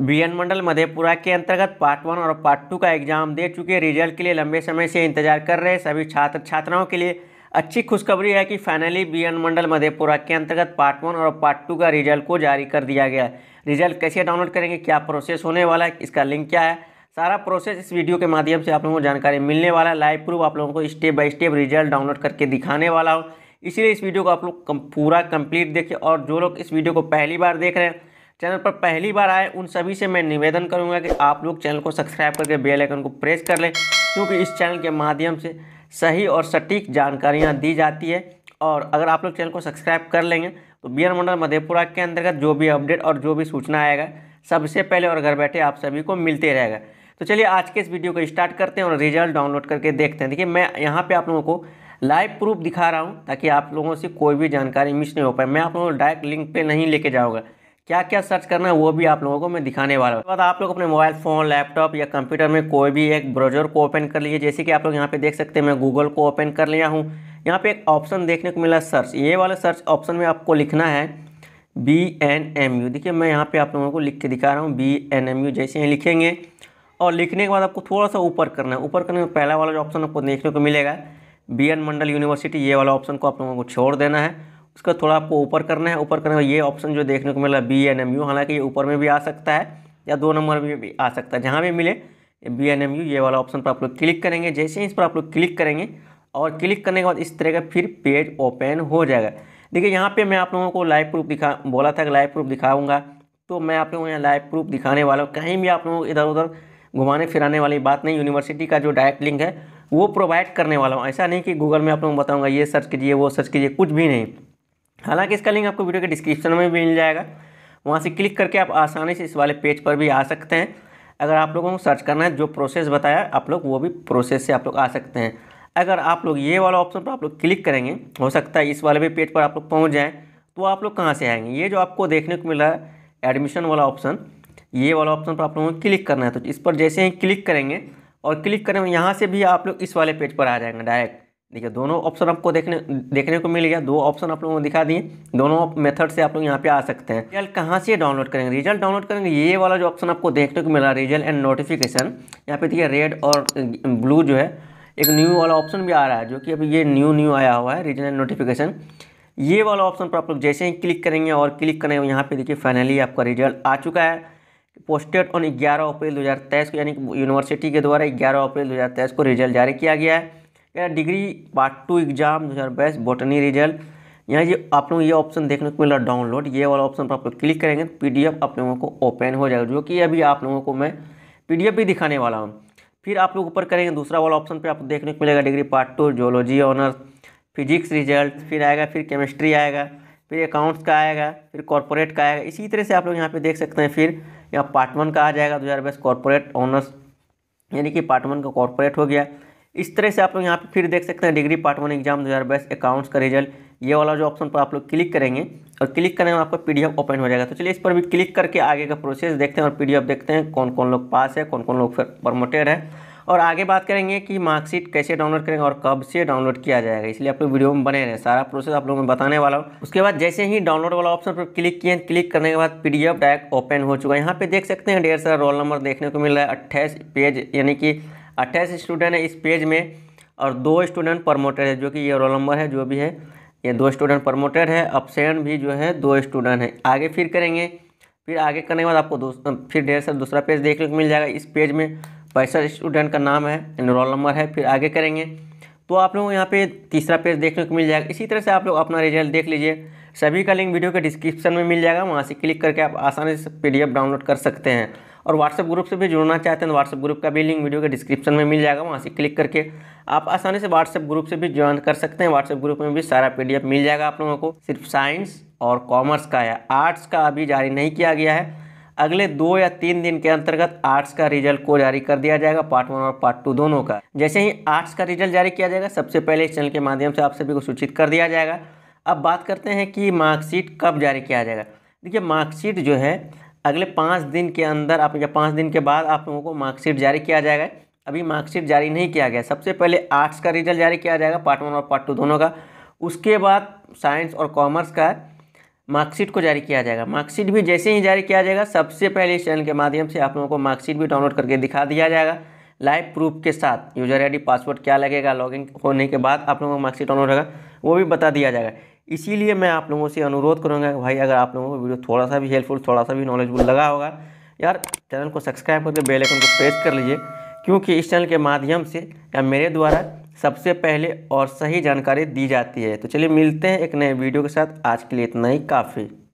B N Mandal Madhepura के अंतर्गत part one और पार्ट टू का एग्जाम दे चुके रिजल्ट के लिए लंबे समय से इंतजार कर रहे सभी छात्र छात्राओं के लिए अच्छी खुशखबरी है कि finally B N Mandal Madhepura के अंतर्गत पार्ट वन और पार्ट टू का रिजल्ट को जारी कर दिया गया है रिजल्ट कैसे डाउनलोड करेंगे क्या प्रोसेस होने वाला है इसका लिंक क्या है सारा प्रोसेस इस वीडियो के माध्यम से आप लोगों को जानकारी मिलने वाला है लाइव प्रूफ आप लोगों को step by step result download करके दिखाने वाला हो इसीलिए इस वीडियो को आप लोग पूरा कंप्लीट देखें और जो लोग इस वीडियो को पहली बार देख रहे हैं चैनल पर पहली बार आए उन सभी से मैं निवेदन करूंगा कि आप लोग चैनल को सब्सक्राइब करके बेल आइकन को प्रेस कर लें क्योंकि इस चैनल के माध्यम से सही और सटीक जानकारियां दी जाती है और अगर आप लोग चैनल को सब्सक्राइब कर लेंगे तो बी मंडल मधेपुरा के अंतर्गत जो भी अपडेट और जो भी सूचना आएगा सबसे पहले और घर बैठे आप सभी को मिलते रहेगा तो चलिए आज के इस वीडियो को स्टार्ट करते हैं और रिजल्ट डाउनलोड करके देखते हैं देखिए मैं यहाँ पर आप लोगों को लाइव प्रूफ दिखा रहा हूँ ताकि आप लोगों से कोई भी जानकारी मिस नहीं हो पाए मैं आप लोगों को डायरेक्ट लिंक पर नहीं लेके जाऊँगा क्या क्या सर्च करना है वो भी आप लोगों को मैं दिखाने वाला हूँ बाद आप लोग अपने मोबाइल फ़ोन लैपटॉप या कंप्यूटर में कोई भी एक ब्राउजर को ओपन कर लीजिए जैसे कि आप लोग यहाँ पे देख सकते हैं मैं गूगल को ओपन कर लिया हूँ यहाँ पे एक ऑप्शन देखने को मिला सर्च ये वाला सर्च ऑप्शन में आपको लिखना है बी एन एम यू देखिए मैं यहाँ पर आप लोगों को लिख के दिखा रहा हूँ बी एन एम यू जैसे ही लिखेंगे और लिखने के बाद आपको थोड़ा सा ऊपर करना है ऊपर करने में पहला वाला जो ऑप्शन आपको देखने को मिलेगा बी एन मंडल यूनिवर्सिटी ये वाला ऑप्शन को आप लोगों को छोड़ देना है उसका थोड़ा आपको ऊपर करना है ऊपर करने का ये ऑप्शन जो देखने को मिला बी एन एम यू हालांकि ये ऊपर में भी आ सकता है या दो नंबर में भी आ सकता है जहाँ भी मिले बी एन एम यू ये वाला ऑप्शन पर आप लोग क्लिक करेंगे जैसे ही इस पर आप लोग क्लिक करेंगे और क्लिक करने के बाद इस तरह का फिर पेज ओपन हो जाएगा देखिए यहाँ पर मैं आप लोगों को लाइव प्रूफ दिखा बोला था कि लाइव प्रूफ दिखाऊँगा तो मैं आप लोगों को यहाँ लाइव प्रूफ दिखाने वाला हूँ कहीं भी आप लोगों को इधर उधर घुमाने फिराने वाली बात नहीं यूनिवर्सिटी का जो डायरेक्ट लिंक है वो प्रोवाइड करने वाला हूँ ऐसा नहीं कि गूगल में आप लोगों को बताऊँगा ये सर्च कीजिए वो सर्च कीजिए कुछ भी नहीं हालांकि इसका लिंक आपको वीडियो के डिस्क्रिप्शन में भी मिल जाएगा वहाँ से क्लिक करके आप आसानी से इस वाले पेज पर भी आ सकते हैं अगर आप लोगों को सर्च करना है जो प्रोसेस बताया आप लोग वो भी प्रोसेस से आप लोग आ सकते हैं अगर आप लोग ये वाला ऑप्शन पर आप लोग क्लिक करेंगे हो सकता है इस वाले भी पेज पर आप लोग पहुँच जाएँ तो आप लोग कहाँ से आएंगे ये जो आपको देखने को मिला है एडमिशन वाला ऑप्शन ये वाला ऑप्शन पर आप लोगों को क्लिक करना है तो इस पर जैसे ही क्लिक करेंगे और क्लिक करेंगे यहाँ से भी आप लोग इस वाले पेज पर आ जाएंगे डायरेक्ट देखिए दोनों ऑप्शन आपको देखने देखने को मिल गया दो ऑप्शन आप लोगों को दिखा दिए दोनों मेथड से आप लोग यहाँ पे आ सकते हैं रिजल्ट कहाँ से डाउनलोड करेंगे रिजल्ट डाउनलोड करेंगे ये वाला जो ऑप्शन आपको देखने को मिला है रिजल्ट एंड नोटिफिकेशन यहाँ पे देखिए रेड और ब्लू जो है एक न्यू वाला ऑप्शन भी आ रहा है जो कि अभी ये न्यू न्यू आया हुआ है रिजल्ट एंड नोटिफिकेशन ये वाला ऑप्शन पर आप लोग जैसे ही क्लिक करेंगे और क्लिक करेंगे यहाँ पर देखिए फाइनली आपका रिजल्ट आ चुका है पोस्टेड ऑन ग्यारह अप्रैल दो को यानी यूनिवर्सिटी के द्वारा ग्यारह अप्रैल दो को रिजल्ट जारी किया गया है कह डिग्री पार्ट टू एग्जाम दो हज़ार बॉटनी रिजल्ट यहाँ ये आप लोग ये ऑप्शन देखने को मिला डाउनलोड ये वाला ऑप्शन पर आप लोग क्लिक करेंगे तो पी आप लोगों को ओपन हो जाएगा जो कि अभी आप लोगों को मैं पी भी दिखाने वाला हूँ फिर आप लोग ऊपर करेंगे दूसरा वाला ऑप्शन पर आपको देखने को मिलेगा degree part two zoology honours physics result फिर आएगा फिर केमिस्ट्री आएगा फिर अकाउंट्स का आएगा फिर कॉरपोरेट का आएगा इसी तरह से आप लोग यहाँ पे देख सकते हैं फिर यहाँ पार्ट वन का आ जाएगा दो हज़ार बाईस कॉरपोरेट ऑनर्स यानी कि पार्ट वन का कॉरपोरेट हो गया इस तरह से आप लोग यहाँ पे फिर देख सकते हैं डिग्री पार्ट वन एग्जाम दो हज़ार बाईस अकाउंट्स का रिजल्ट ये वाला जो ऑप्शन पर आप लोग क्लिक करेंगे और क्लिक करने में आपका पीडीएफ ओपन हो जाएगा तो चलिए इस पर भी क्लिक करके आगे का प्रोसेस देखते हैं और पीडीएफ देखते हैं कौन कौन लोग पास है कौन कौन लोग फिर प्रमोटेड है और आगे बात करेंगे कि मार्कशीट कैसे डाउनलोड करेंगे और कब से डाउनलोड किया जाएगा इसलिए आप लोग वीडियो में बने रहें सारा प्रोसेस आप लोगों में बताने वाला हूँ उसके बाद जैसे ही डाउनलोड वाला ऑप्शन पर क्लिक किए क्लिक करने के बाद पीडीएफ डायरेक्ट ओपन हो चुका है यहाँ पे देख सकते हैं ढेर सारा रोल नंबर देखने को मिल रहा है अट्ठाईस पेज यानी कि अट्ठाईस स्टूडेंट है इस पेज में और दो स्टूडेंट प्रमोटेड है जो कि ये रोल नंबर है जो भी है ये दो स्टूडेंट प्रमोटेड है अपसेंट भी जो है दो स्टूडेंट है आगे फिर करेंगे फिर आगे करने के बाद आपको फिर ढेर सा दूसरा पेज देखने को मिल जाएगा इस पेज में पैंसठ स्टूडेंट का नाम है रोल नंबर है फिर आगे करेंगे तो आप लोगों को यहाँ पे तीसरा पेज देखने को मिल जाएगा इसी तरह से आप लोग अपना रिजल्ट देख लीजिए सभी का लिंक वीडियो के डिस्क्रिप्शन में मिल जाएगा वहाँ से क्लिक करके आप आसानी से पीडीएफ डाउनलोड कर सकते हैं और व्हाट्सएप ग्रुप से भी जुड़ना चाहते हैं तो व्हाट्सएप ग्रुप का भी लिंक वीडियो के डिस्क्रिप्शन में मिल जाएगा वहाँ से क्लिक करके आप आसानी से व्हाट्सएप ग्रुप से भी ज्वाइन कर सकते हैं व्हाट्सएप ग्रुप में भी सारा पी मिल जाएगा आप लोगों को सिर्फ साइंस और कॉमर्स का या आर्ट्स का अभी जारी नहीं किया गया है अगले दो या तीन दिन के अंतर्गत आर्ट्स का रिजल्ट को जारी कर दिया जाएगा पार्ट वन और पार्ट टू दोनों का जैसे ही आर्ट्स का रिजल्ट जारी किया जाएगा सबसे पहले इस चैनल के माध्यम से आप सभी को सूचित कर दिया जाएगा अब बात करते हैं कि मार्कशीट कब जारी किया जाएगा देखिए मार्कशीट जो है अगले पाँच दिन के अंदर आप या पाँच दिन के बाद आप लोगों को मार्कशीट जारी किया जाएगा अभी मार्कशीट जारी नहीं किया गया सबसे पहले आर्ट्स का रिजल्ट जारी किया जाएगा पार्ट वन और पार्ट टू दोनों का उसके बाद साइंस और कॉमर्स का मार्कशीट को जारी किया जाएगा मार्कशीट भी जैसे ही जारी किया जाएगा सबसे पहले इस चैनल के माध्यम से आप लोगों को मार्कशीट भी डाउनलोड करके दिखा दिया जाएगा लाइव प्रूफ के साथ यूजर आई पासवर्ड क्या लगेगा लॉगिन होने के बाद आप लोगों को मार्कशीट डाउनलोड होगा वो भी बता दिया जाएगा इसीलिए मैं आप लोगों से अनुरोध करूँगा कि भाई अगर आप लोगों को वीडियो थोड़ा सा भी हेल्पफुल थोड़ा सा भी नॉलेजफुल लगा होगा यार चैनल को सब्सक्राइब करके बेल आइकन को प्रेस कर लीजिए क्योंकि इस चैनल के माध्यम से या मेरे द्वारा सबसे पहले और सही जानकारी दी जाती है तो चलिए मिलते हैं एक नए वीडियो के साथ आज के लिए इतना ही काफ़ी